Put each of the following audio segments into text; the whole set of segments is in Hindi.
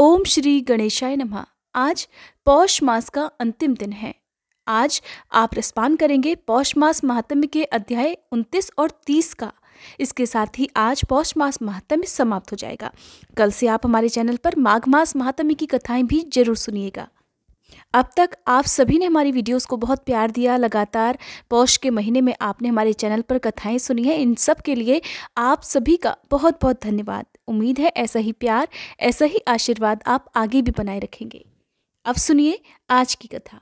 ओम श्री गणेशाय नमः आज पौष मास का अंतिम दिन है आज आप रसपान करेंगे पौष मास महात्म्य के अध्याय 29 और 30 का इसके साथ ही आज पौष मास महात्म्य समाप्त हो जाएगा कल से आप हमारे चैनल पर माघ मास महात्म्य की कथाएं भी जरूर सुनिएगा अब तक आप सभी ने हमारी वीडियोस को बहुत प्यार दिया लगातार पौष के महीने में आपने हमारे चैनल पर कथाएं सुनी हैं इन सब के लिए आप सभी का बहुत बहुत धन्यवाद उम्मीद है ऐसा ही प्यार ऐसा ही आशीर्वाद आप आगे भी बनाए रखेंगे अब सुनिए आज की कथा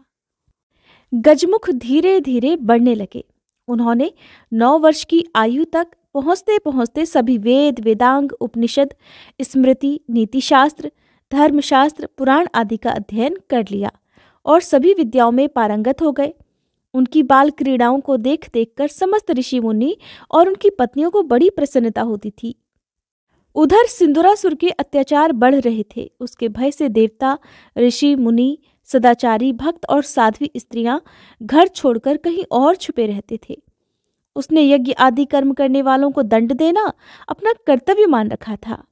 गजमुख धीरे धीरे बढ़ने लगे उन्होंने नौ वर्ष की आयु तक पहुंचते पहुंचते सभी वेद वेदांग उपनिषद स्मृति नीतिशास्त्र धर्मशास्त्र पुराण आदि का अध्ययन कर लिया और सभी विद्याओं में पारंगत हो गए उनकी बाल क्रीड़ाओं को देख देख कर समस्त ऋषि मुनि और उनकी पत्नियों को बड़ी प्रसन्नता होती थी उधर सिंदुरासुर के अत्याचार बढ़ रहे थे उसके भय से देवता ऋषि मुनि सदाचारी भक्त और साध्वी स्त्रियां घर छोड़कर कहीं और छुपे रहते थे उसने यज्ञ आदि कर्म करने वालों को दंड देना अपना कर्तव्य मान रखा था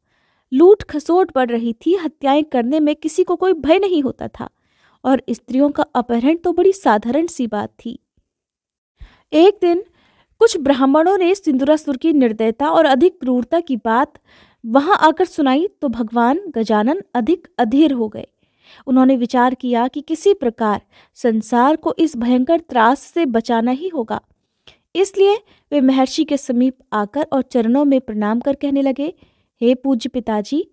लूट खसोट बढ़ रही थी हत्याएं करने में किसी को कोई भय नहीं होता था और स्त्रियों का अपहरण तो बड़ी साधारण सी बात थी एक दिन कुछ ब्राह्मणों ने सिंदुरासुर की निर्दयता और अधिक क्रूरता की बात वहां आकर सुनाई तो भगवान गजानन अधिक अधीर हो गए उन्होंने विचार किया कि किसी प्रकार संसार को इस भयंकर त्रास से बचाना ही होगा इसलिए वे महर्षि के समीप आकर और चरणों में प्रणाम कर कहने लगे हे पूज्य पिताजी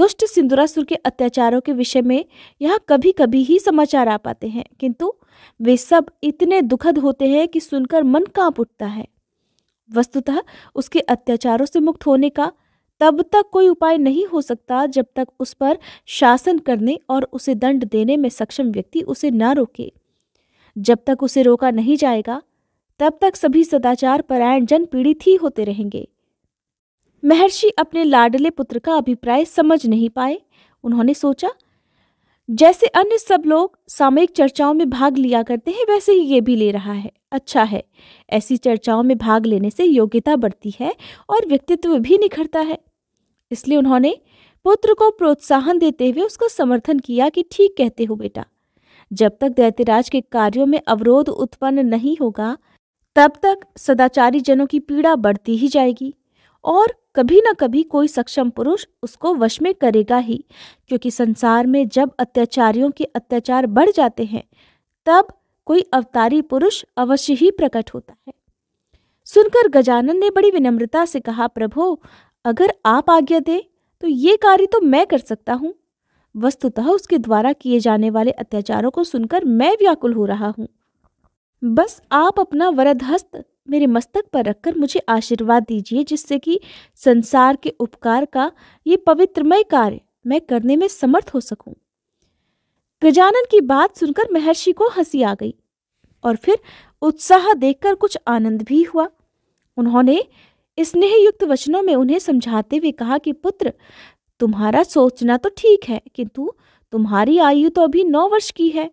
दुष्ट सिंदुरासुर के अत्याचारों के विषय में यहाँ कभी कभी ही समाचार आ पाते हैं किंतु वे सब इतने दुखद होते हैं कि सुनकर मन कांप उठता है वस्तुतः उसके अत्याचारों से मुक्त होने का तब तक कोई उपाय नहीं हो सकता जब तक उस पर शासन करने और उसे दंड देने में सक्षम व्यक्ति उसे ना रोके जब तक उसे रोका नहीं जाएगा तब तक सभी सदाचार परायण जन पीड़ित ही होते रहेंगे महर्षि अपने लाडले पुत्र का अभिप्राय समझ नहीं पाए उन्होंने सोचा जैसे अन्य सब लोग सामयिक चर्चाओं में भाग लिया करते हैं वैसे ही ये भी ले रहा है अच्छा है ऐसी चर्चाओं में भाग लेने से योग्यता बढ़ती है और व्यक्तित्व भी निखरता है इसलिए उन्होंने पुत्र को प्रोत्साहन देते हुए उसका समर्थन किया कि ठीक कहते हो बेटा जब तक दैत्यराज के कार्यों में अवरोध उत्पन्न नहीं होगा तब तक सदाचारी जनों की पीड़ा बढ़ती ही जाएगी और कभी ना कभी कोई सक्षम पुरुष उसको वश में करेगा ही क्योंकि संसार में जब अत्याचारियों के अत्याचार बढ़ जाते हैं तब कोई अवतारी पुरुष अवश्य ही प्रकट होता है सुनकर गजानन ने बड़ी विनम्रता से कहा प्रभो अगर आप आज्ञा दें तो ये कार्य तो मैं कर सकता हूँ वस्तुतः उसके द्वारा किए जाने वाले अत्याचारों को सुनकर मैं व्याकुल हो रहा हूँ बस आप अपना वरदहस्त मेरे मस्तक पर रखकर मुझे आशीर्वाद दीजिए जिससे कि संसार के उपकार का ये पवित्रमय कार्य मैं करने में समर्थ हो सकूं। गजानन की बात सुनकर महर्षि को हंसी आ गई और फिर उत्साह देखकर कुछ आनंद भी हुआ उन्होंने स्नेह युक्त वचनों में उन्हें समझाते हुए कहा कि पुत्र तुम्हारा सोचना तो ठीक है किंतु तुम्हारी आयु तो अभी नौ वर्ष की है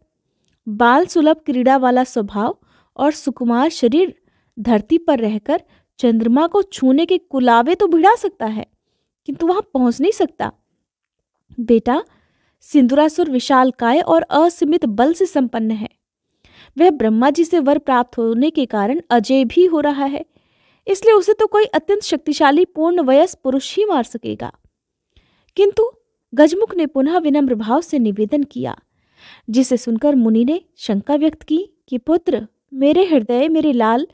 बाल सुलभ क्रीड़ा वाला स्वभाव और सुकुमार शरीर धरती पर रहकर चंद्रमा को छूने के कुलावे तो भिड़ा सकता है किंतु वहां पहुंच नहीं सकता बेटा सिंदुरासुर विशाल काय और असीमित बल से संपन्न है वह ब्रह्मा जी से वर प्राप्त होने के कारण अजय भी हो रहा है इसलिए उसे तो कोई अत्यंत शक्तिशाली पूर्ण वयस पुरुष ही मार सकेगा किंतु गजमुख ने पुनः विनम्र भाव से निवेदन किया जिसे सुनकर मुनि ने शंका व्यक्त की कि पुत्र मेरे हृदय मेरे लाल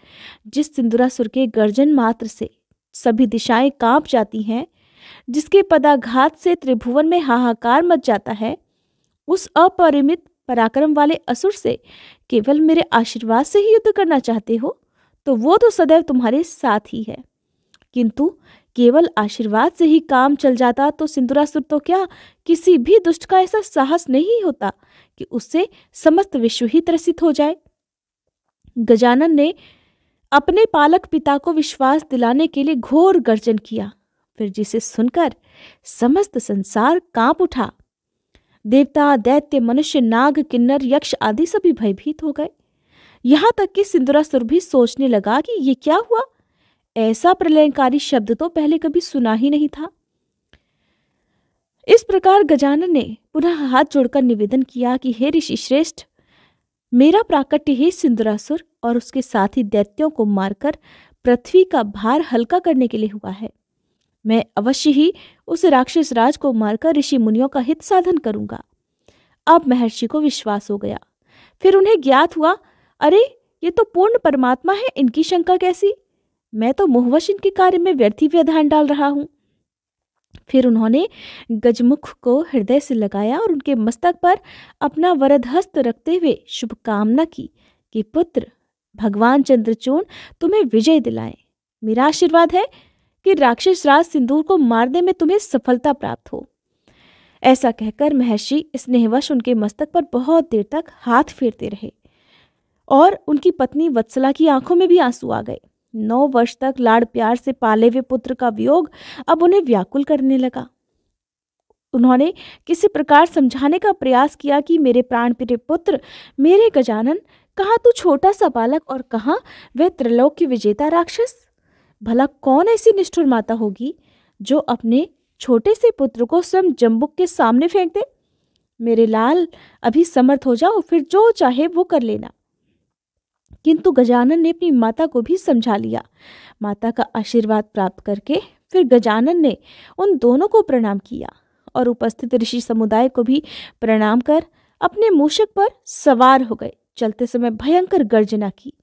जिस सिंदुरासुर के गर्जन मात्र से सभी दिशाएं कांप जाती हैं जिसके पदाघात से त्रिभुवन में हाहाकार मच जाता है उस अपरिमित पराक्रम वाले असुर से केवल मेरे आशीर्वाद से ही युद्ध करना चाहते हो तो वो तो सदैव तुम्हारे साथ ही है किंतु केवल आशीर्वाद से ही काम चल जाता तो सिंदुरासुर तो क्या किसी भी दुष्ट का ऐसा साहस नहीं होता कि उससे समस्त विश्व ही त्रसित हो जाए गजानन ने अपने पालक पिता को विश्वास दिलाने के लिए घोर गर्जन किया फिर जिसे सुनकर समस्त संसार कांप उठा देवता दैत्य मनुष्य नाग किन्नर यक्ष आदि सभी भयभीत हो गए यहां तक कि सिंदुरासुर भी सोचने लगा कि ये क्या हुआ ऐसा प्रलयकारी शब्द तो पहले कभी सुना ही नहीं था इस प्रकार गजानन ने पुनः हाथ जोड़कर निवेदन किया कि हे ऋषि श्रेष्ठ मेरा प्राकट्य ही सिंदुरासुर और उसके साथी दैत्यों को मारकर पृथ्वी का भार हल्का करने के लिए हुआ है मैं अवश्य ही उस राक्षस राज को मारकर ऋषि मुनियों का हित साधन करूंगा अब महर्षि को विश्वास हो गया फिर उन्हें ज्ञात हुआ अरे ये तो पूर्ण परमात्मा है इनकी शंका कैसी मैं तो मोहवश इनके कार्य में व्यर्थी व्यधान डाल रहा हूँ फिर उन्होंने गजमुख को हृदय से लगाया और उनके मस्तक पर अपना वरदहस्त रखते हुए शुभकामना की कि पुत्र भगवान चंद्रचूर्ण तुम्हें विजय दिलाए मेरा आशीर्वाद है कि राक्षस राज सिंदूर को मारने में तुम्हें सफलता प्राप्त हो ऐसा कहकर महर्षि स्नेहवश उनके मस्तक पर बहुत देर तक हाथ फेरते रहे और उनकी पत्नी वत्सला की आंखों में भी आंसू आ गए नौ वर्ष तक लाड़ प्यार से पाले हुए पुत्र का वियोग अब उन्हें व्याकुल करने लगा उन्होंने किसी प्रकार समझाने का प्रयास किया कि मेरे प्राण प्रिय पुत्र मेरे गजानन कहाँ तू छोटा सा बालक और कहाँ वह त्रिलोक की विजेता राक्षस भला कौन ऐसी निष्ठुर माता होगी जो अपने छोटे से पुत्र को स्वयं जम्बुक के सामने फेंक दे मेरे लाल अभी समर्थ हो जाओ फिर जो चाहे वो कर लेना किंतु गजानन ने अपनी माता को भी समझा लिया माता का आशीर्वाद प्राप्त करके फिर गजानन ने उन दोनों को प्रणाम किया और उपस्थित ऋषि समुदाय को भी प्रणाम कर अपने मूषक पर सवार हो गए चलते समय भयंकर गर्जना की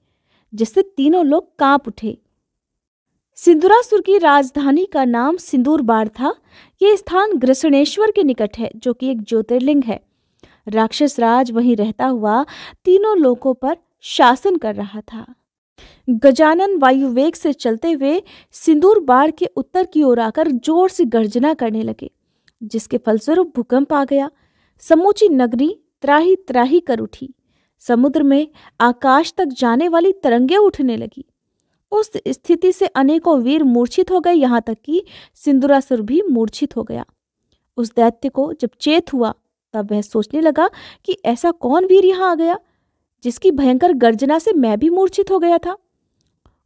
जिससे तीनों लोग कांप उठे सिंदुरासुर की राजधानी का नाम सिंदूर बाड़ था ये स्थान ग्रसणेश्वर के निकट है जो कि एक ज्योतिर्लिंग है राक्षस राज वहीं रहता हुआ तीनों लोगों पर शासन कर रहा था गजानन वायुवेग से चलते हुए सिंदूर बाढ़ के उत्तर की ओर आकर जोर से गर्जना करने लगे जिसके फलस्वरूप भूकंप आ गया समूची नगरी त्राही त्राही कर उठी समुद्र में आकाश तक जाने वाली तरंगे उठने लगी उस स्थिति से अनेकों वीर मूर्छित हो गए यहाँ तक कि सिंदुरासुर भी मूर्छित हो गया उस दैत्य को जब चेत हुआ तब वह सोचने लगा कि ऐसा कौन वीर यहाँ आ गया जिसकी भयंकर गर्जना से मैं भी मूर्छित हो गया था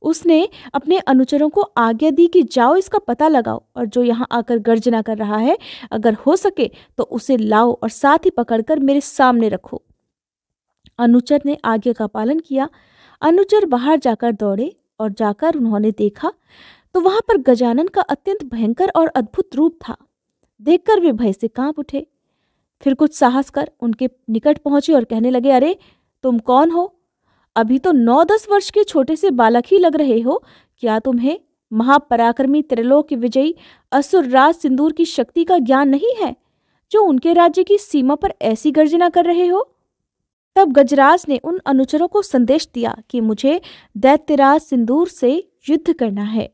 उसने अपने अनुचरों को आज्ञा दी कि जाओ इसका पता लगाओ और जो यहाँ आकर गर्जना कर रहा है अगर हो सके तो उसे लाओ और साथ ही पकड़कर मेरे सामने रखो अनुचर ने आज्ञा का पालन किया अनुचर बाहर जाकर दौड़े और जाकर उन्होंने देखा तो वहाँ पर गजानन का अत्यंत भयंकर और अद्भुत रूप था देखकर वे भय से कांप उठे फिर कुछ साहस कर उनके निकट पहुंचे और कहने लगे अरे तुम कौन हो अभी तो नौ दस वर्ष के छोटे से बालक ही लग रहे हो क्या तुम्हें महापराक्रमी त्रिलोक विजयी असुर राज सिंदूर की शक्ति का ज्ञान नहीं है जो उनके राज्य की सीमा पर ऐसी गर्जना कर रहे हो तब गजराज ने उन अनुचरों को संदेश दिया कि मुझे दैत्यराज सिंदूर से युद्ध करना है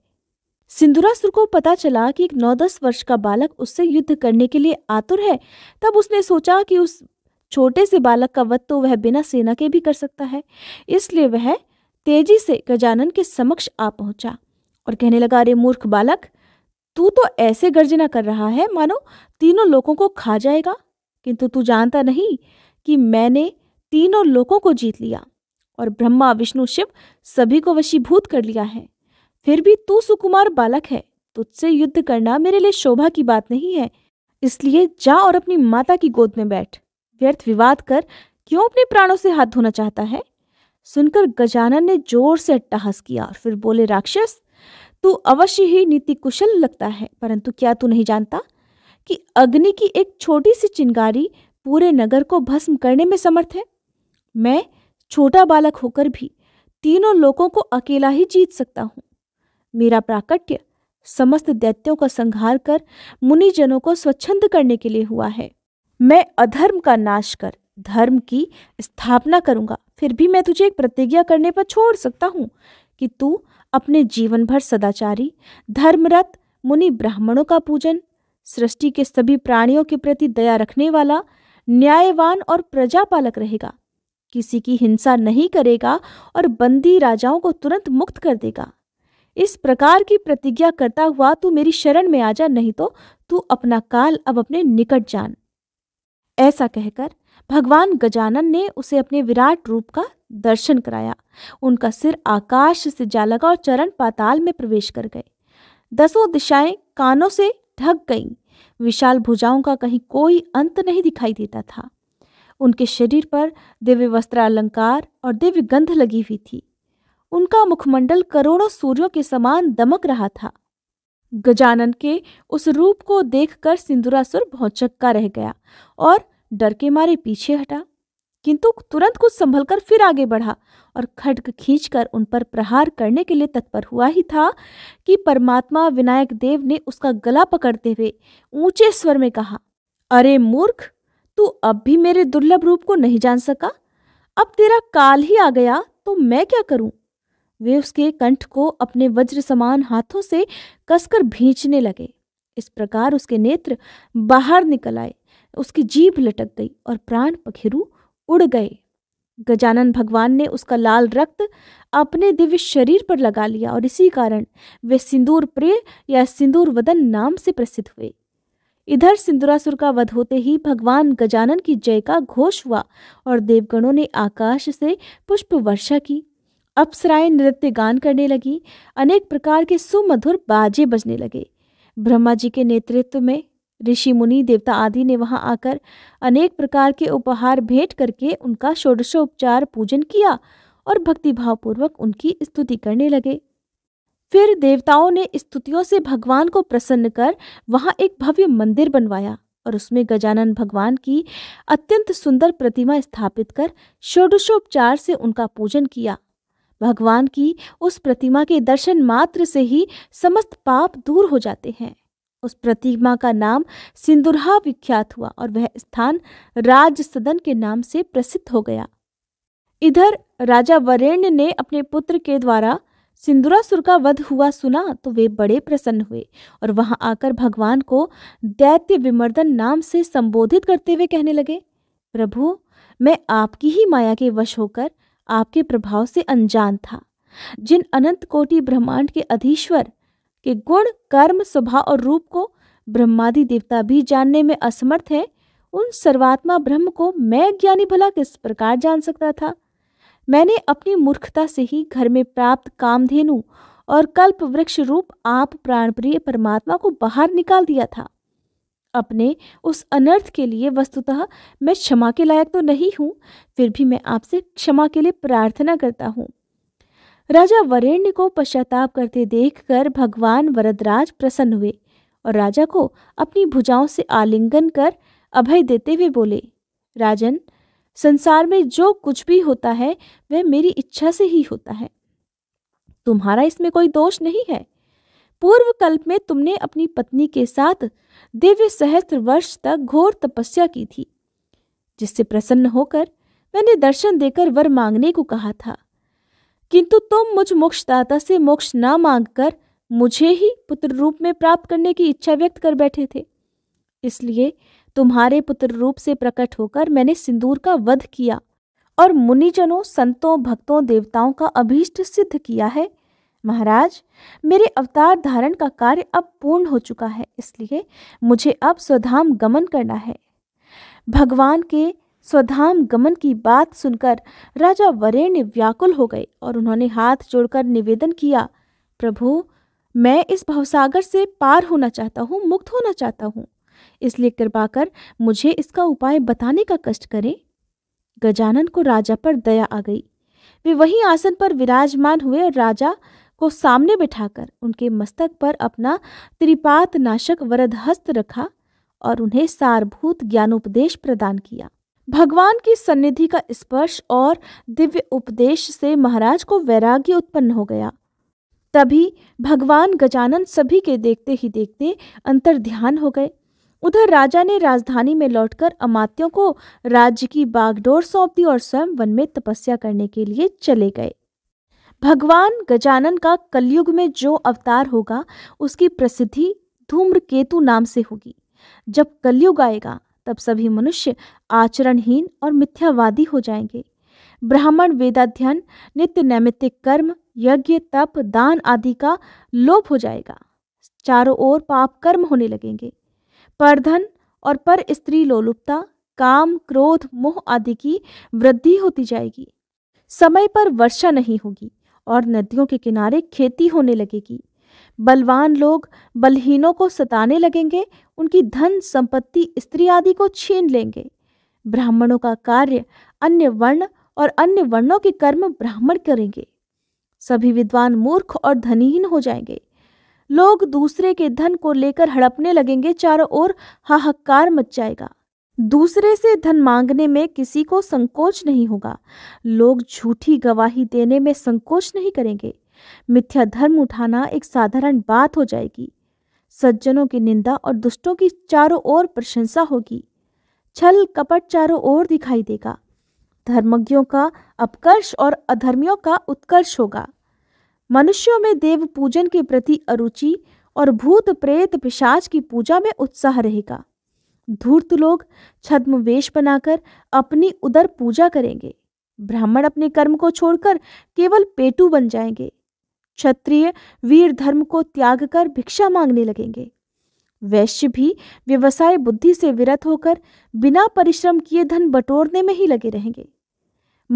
सिंदुरासुर को पता चला कि एक नौ दस वर्ष का बालक उससे युद्ध करने के लिए आतुर है तब उसने सोचा कि उस छोटे से बालक का वध तो वह बिना सेना के भी कर सकता है इसलिए वह तेजी से गजानन के समक्ष आ पहुंचा और कहने लगा अरे मूर्ख बालक तू तो ऐसे गर्जना कर रहा है मानो तीनों लोगों को खा जाएगा किंतु तू जानता नहीं कि मैंने तीनों लोगों को जीत लिया और ब्रह्मा विष्णु शिव सभी को वशीभूत कर लिया है फिर भी तू सुकुमार बालक है तुझसे युद्ध करना मेरे लिए शोभा की बात नहीं है इसलिए जा और अपनी माता की गोद में बैठ व्यर्थ विवाद कर क्यों अपने प्राणों से हाथ धोना चाहता है सुनकर गजानन ने जोर से अट्टहास किया और फिर बोले राक्षस तू अवश्य ही नीति कुशल लगता है परंतु क्या तू नहीं जानता कि अग्नि की एक छोटी सी चिंगारी पूरे नगर को भस्म करने में समर्थ है मैं छोटा बालक होकर भी तीनों लोगों को अकेला ही जीत सकता हूँ मेरा प्राकट्य समस्त दैत्यों का संहार कर मुनिजनों को स्वच्छंद करने के लिए हुआ है मैं अधर्म का नाश कर धर्म की स्थापना करूंगा फिर भी मैं तुझे एक प्रतिज्ञा करने पर छोड़ सकता हूँ कि तू अपने जीवन भर सदाचारी धर्मरत मुनि ब्राह्मणों का पूजन सृष्टि के सभी प्राणियों के प्रति दया रखने वाला न्यायवान और प्रजापालक रहेगा किसी की हिंसा नहीं करेगा और बंदी राजाओं को तुरंत मुक्त कर देगा इस प्रकार की प्रतिज्ञा करता हुआ तू मेरी शरण में आ जा नहीं तो तू अपना काल अब अपने निकट जान ऐसा कहकर भगवान गजानन ने उसे अपने विराट रूप का दर्शन कराया उनका सिर आकाश से जा लगा और चरण पाताल में प्रवेश कर गए दसों दिशाएं कानों से ढक गईं विशाल भुजाओं का कहीं कोई अंत नहीं दिखाई देता था उनके शरीर पर दिव्य वस्त्र अलंकार और दिव्य गंध लगी हुई थी उनका मुखमंडल करोड़ों सूर्यों के समान दमक रहा था गजानन के उस रूप को देखकर बहुत चक्का रह गया और डर के मारे पीछे हटा किंतु तुरंत कुछ संभल कर फिर आगे बढ़ा और खड्ग खींचकर उन पर प्रहार करने के लिए तत्पर हुआ ही था कि परमात्मा विनायक देव ने उसका गला पकड़ते हुए ऊंचे स्वर में कहा अरे मूर्ख तू अब भी मेरे दुर्लभ रूप को नहीं जान सका अब तेरा काल ही आ गया तो मैं क्या करूं वे उसके कंठ को अपने वज्र समान हाथों से कसकर भींचने लगे इस प्रकार उसके नेत्र बाहर निकल आए उसकी जीभ लटक गई और प्राण पखेरु उड़ गए गजानन भगवान ने उसका लाल रक्त अपने दिव्य शरीर पर लगा लिया और इसी कारण वे सिंदूर प्रिय या सिंदूर वदन नाम से प्रसिद्ध हुए इधर सिंदुरासुर का वध होते ही भगवान गजानन की जय का घोष हुआ और देवगणों ने आकाश से पुष्प वर्षा की अप्सराएं नृत्य गान करने लगी अनेक प्रकार के सुमधुर बाजे बजने लगे ब्रह्मा जी के नेतृत्व में ऋषि मुनि देवता आदि ने वहां आकर अनेक प्रकार के उपहार भेंट करके उनका षोडशोपचार पूजन किया और भक्तिभावपूर्वक उनकी स्तुति करने लगे फिर देवताओं ने स्तुतियों से भगवान को प्रसन्न कर वहां एक भव्य मंदिर बनवाया और उसमें गजानन भगवान की अत्यंत सुंदर प्रतिमा स्थापित कर षोडशोपचार से उनका पूजन किया भगवान की उस प्रतिमा के दर्शन मात्र से ही समस्त पाप दूर हो जाते हैं उस प्रतिमा का नाम सिंदुरहा विख्यात हुआ और वह स्थान राज सदन के नाम से प्रसिद्ध हो गया इधर राजा वरेण्य ने अपने पुत्र के द्वारा सिंदुरासुर का वध हुआ सुना तो वे बड़े प्रसन्न हुए और वहां आकर भगवान को दैत्य विमर्दन नाम से संबोधित करते हुए कहने लगे प्रभु मैं आपकी ही माया के वश होकर आपके प्रभाव से अनजान था जिन अनंत कोटि ब्रह्मांड के अधीश्वर के गुण कर्म स्वभाव और रूप को ब्रह्मादि देवता भी जानने में असमर्थ हैं उन सर्वात्मा ब्रह्म को मैं ज्ञानी भला किस प्रकार जान सकता था मैंने अपनी मूर्खता से ही घर में प्राप्त कामधेनु और कल्प वृक्ष रूप आप प्राणप्रिय परमात्मा को बाहर निकाल दिया था अपने उस अनर्थ के लिए वस्तुतः मैं क्षमा के लायक तो नहीं हूँ फिर भी मैं आपसे क्षमा के लिए प्रार्थना करता हूँ राजा वरेण्य को पश्चाताप करते देखकर भगवान वरदराज प्रसन्न हुए और राजा को अपनी भुजाओं से आलिंगन कर अभय देते हुए बोले राजन संसार में जो कुछ भी होता है वह मेरी इच्छा से ही होता है तुम्हारा इसमें कोई दोष नहीं है पूर्व कल्प में तुमने अपनी पत्नी के साथ दिव्य सहस्त्र वर्ष तक घोर तपस्या की थी जिससे प्रसन्न होकर मैंने दर्शन देकर वर मांगने को कहा था किंतु तुम मुझ मोक्षदाता से मोक्ष ना मांगकर मुझे ही पुत्र रूप में प्राप्त करने की इच्छा व्यक्त कर बैठे थे इसलिए तुम्हारे पुत्र रूप से प्रकट होकर मैंने सिंदूर का वध किया और मुनिजनों संतों भक्तों देवताओं का अभीष्ट सिद्ध किया है महाराज मेरे अवतार धारण का कार्य अब पूर्ण हो चुका है इसलिए मुझे अब स्वधाम गमन करना है भगवान के स्वधाम गमन की बात सुनकर राजा वरेण्य व्याकुल हो गए और उन्होंने हाथ जोड़कर निवेदन किया प्रभु मैं इस भवसागर से पार होना चाहता हूँ मुक्त होना चाहता हूँ इसलिए कृपा कर मुझे इसका उपाय बताने का कष्ट करें गजानन को राजा पर दया आ गई वे वहीं आसन पर विराजमान हुए और राजा को सामने बिठाकर उनके मस्तक पर अपना त्रिपात नाशक हस्त रखा और उन्हें सारभूत ज्ञानोपदेश प्रदान किया भगवान की सन्निधि का स्पर्श और दिव्य उपदेश से महाराज को वैराग्य उत्पन्न हो गया तभी भगवान गजानन सभी के देखते ही देखते अंतर ध्यान हो गए उधर राजा ने राजधानी में लौटकर अमात्यों को राज्य की बागडोर सौंप दी और स्वयं वन में तपस्या करने के लिए चले गए भगवान गजानन का कलयुग में जो अवतार होगा उसकी प्रसिद्धि धूम्रकेतु नाम से होगी जब कलयुग आएगा तब सभी मनुष्य आचरणहीन और मिथ्यावादी हो जाएंगे ब्राह्मण वेदाध्ययन नित्य नैमित्तिक कर्म यज्ञ तप दान आदि का लोप हो जाएगा चारों ओर पाप कर्म होने लगेंगे परधन और पर स्त्री लोलुपता काम क्रोध मोह आदि की वृद्धि होती जाएगी समय पर वर्षा नहीं होगी और नदियों के किनारे खेती होने लगेगी बलवान लोग बलहीनों को सताने लगेंगे उनकी धन संपत्ति स्त्री आदि को छीन लेंगे ब्राह्मणों का कार्य अन्य वर्ण और अन्य वर्णों के कर्म ब्राह्मण करेंगे सभी विद्वान मूर्ख और धनहीन हो जाएंगे लोग दूसरे के धन को लेकर हड़पने लगेंगे चारों ओर हाहाकार मच जाएगा दूसरे से धन मांगने में किसी को संकोच नहीं होगा लोग झूठी गवाही देने में संकोच नहीं करेंगे मिथ्या धर्म उठाना एक साधारण बात हो जाएगी सज्जनों की निंदा और दुष्टों की चारों ओर प्रशंसा होगी छल कपट चारों ओर दिखाई देगा धर्मज्ञों का अपकर्ष और अधर्मियों का उत्कर्ष होगा मनुष्यों में देव पूजन के प्रति अरुचि और भूत प्रेत पिशाच की पूजा में उत्साह रहेगा धूर्त लोग वेश बनाकर अपनी उदर पूजा करेंगे ब्राह्मण अपने कर्म को छोड़कर केवल पेटू बन जाएंगे क्षत्रिय वीर धर्म को त्याग कर भिक्षा मांगने लगेंगे वैश्य भी व्यवसाय बुद्धि से विरत होकर बिना परिश्रम किए धन बटोरने में ही लगे रहेंगे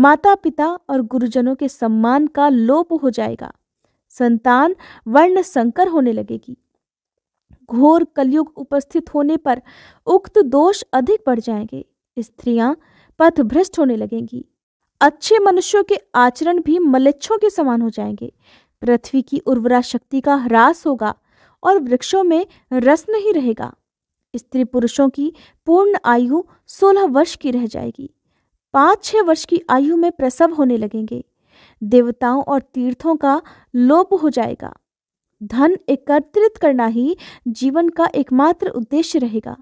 माता पिता और गुरुजनों के सम्मान का लोप हो जाएगा संतान वर्ण संकर होने लगेगी घोर कलयुग उपस्थित होने पर उक्त दोष अधिक बढ़ जाएंगे स्त्रियां पथ भ्रष्ट होने लगेंगी अच्छे मनुष्यों के आचरण भी मलच्छों के समान हो जाएंगे पृथ्वी की उर्वरा शक्ति का ह्रास होगा और वृक्षों में रस नहीं रहेगा स्त्री पुरुषों की पूर्ण आयु सोलह वर्ष की रह जाएगी पाँच छः वर्ष की आयु में प्रसव होने लगेंगे देवताओं और तीर्थों का लोप हो जाएगा धन एकत्रित करना ही जीवन का एकमात्र उद्देश्य रहेगा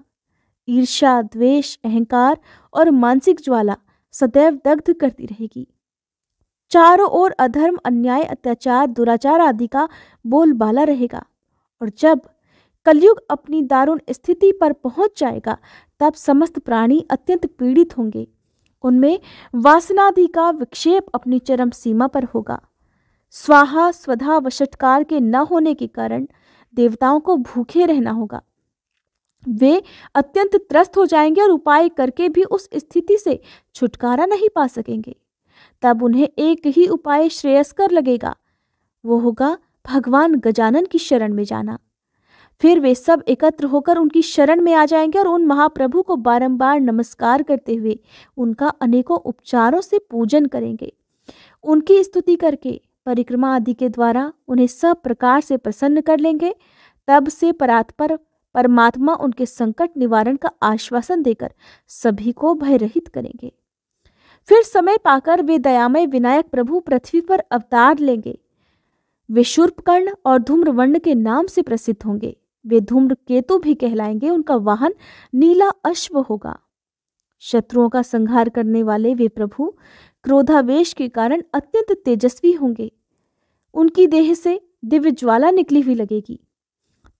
ईर्ष्या द्वेष अहंकार और मानसिक ज्वाला सदैव दग्ध करती रहेगी चारों ओर अधर्म अन्याय अत्याचार दुराचार आदि का बोलबाला रहेगा और जब कलयुग अपनी दारुण स्थिति पर पहुंच जाएगा तब समस्त प्राणी अत्यंत पीड़ित होंगे उनमें वासनादि का विक्षेप अपनी चरम सीमा पर होगा स्वाहा स्वधा वशटकार के न होने के कारण देवताओं को भूखे रहना होगा वे अत्यंत त्रस्त हो जाएंगे और उपाय करके भी उस स्थिति से छुटकारा नहीं पा सकेंगे तब उन्हें एक ही उपाय श्रेयस्कर लगेगा वो होगा भगवान गजानन की शरण में जाना फिर वे सब एकत्र होकर उनकी शरण में आ जाएंगे और उन महाप्रभु को बारंबार नमस्कार करते हुए उनका अनेकों उपचारों से पूजन करेंगे उनकी स्तुति करके परिक्रमा आदि के द्वारा उन्हें सब प्रकार से प्रसन्न कर लेंगे तब से परात्पर परमात्मा उनके संकट निवारण का आश्वासन देकर सभी को भयरहित करेंगे फिर समय पाकर वे दयामय विनायक प्रभु पृथ्वी पर अवतार लेंगे वे शूर्पकर्ण और धूम्रवर्ण के नाम से प्रसिद्ध होंगे वे धूम्र केतु भी कहलाएंगे उनका वाहन नीला अश्व होगा शत्रुओं का संहार करने वाले वे प्रभु क्रोधावेश के कारण अत्यंत तेजस्वी होंगे उनकी देह से दिव्य ज्वाला निकली हुई लगेगी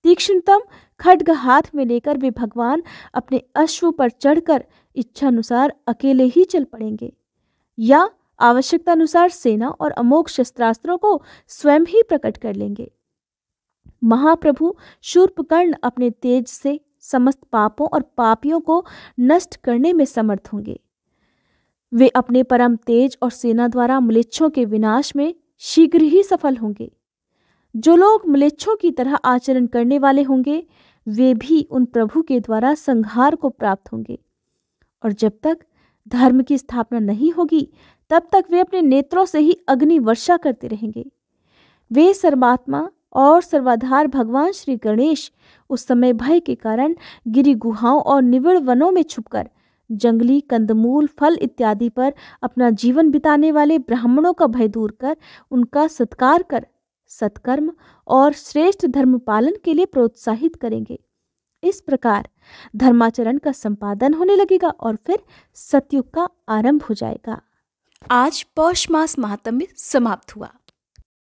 तीक्ष्णतम खड्ग हाथ में लेकर वे भगवान अपने अश्व पर चढ़कर इच्छानुसार अकेले ही चल पड़ेंगे या आवश्यकतानुसार सेना और अमोक शस्त्रास्त्रों को स्वयं ही प्रकट कर लेंगे महाप्रभु शूर्पकर्ण अपने तेज से समस्त पापों और पापियों को नष्ट करने में समर्थ होंगे वे अपने परम तेज और सेना द्वारा मलिच्छों के विनाश में शीघ्र ही सफल होंगे जो लोग मलेच्छों की तरह आचरण करने वाले होंगे वे भी उन प्रभु के द्वारा संहार को प्राप्त होंगे और जब तक धर्म की स्थापना नहीं होगी तब तक वे अपने नेत्रों से ही अग्नि वर्षा करते रहेंगे वे सर्वात्मा और सर्वाधार भगवान श्री गणेश उस समय भय के कारण गिरी गुहाओं और निविड़ वनों में छुपकर जंगली कंदमूल फल इत्यादि पर अपना जीवन बिताने वाले ब्राह्मणों का भय दूर कर उनका सत्कार कर सत्कर्म और श्रेष्ठ धर्म पालन के लिए प्रोत्साहित करेंगे इस प्रकार धर्माचरण का संपादन होने लगेगा और फिर सतयुग का आरंभ हो जाएगा आज पौष मास महात्म्य समाप्त हुआ